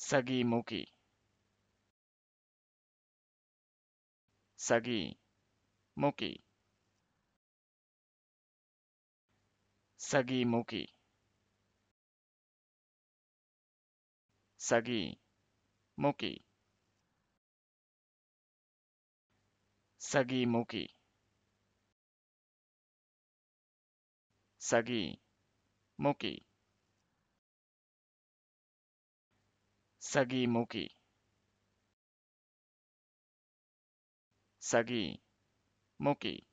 詐欺向き詐欺向き詐欺向き詐欺向き詐欺向き詐欺向き詐欺向き詐欺向き